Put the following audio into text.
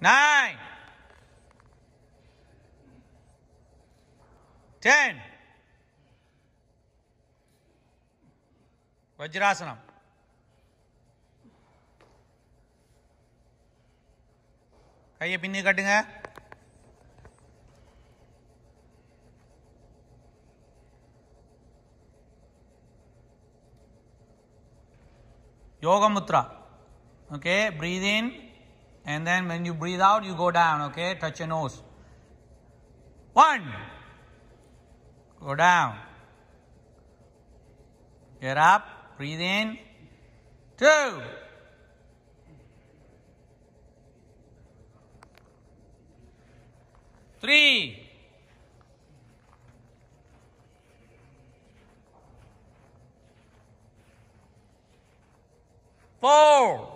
nine, ten. Vajrasanam. கையை பின்னி காட்டுங்க yoga mudra okay breathe in And then when you breathe out, you go down, okay? Touch your nose. One. Go down. Get up. Breathe in. Two. Three. Four.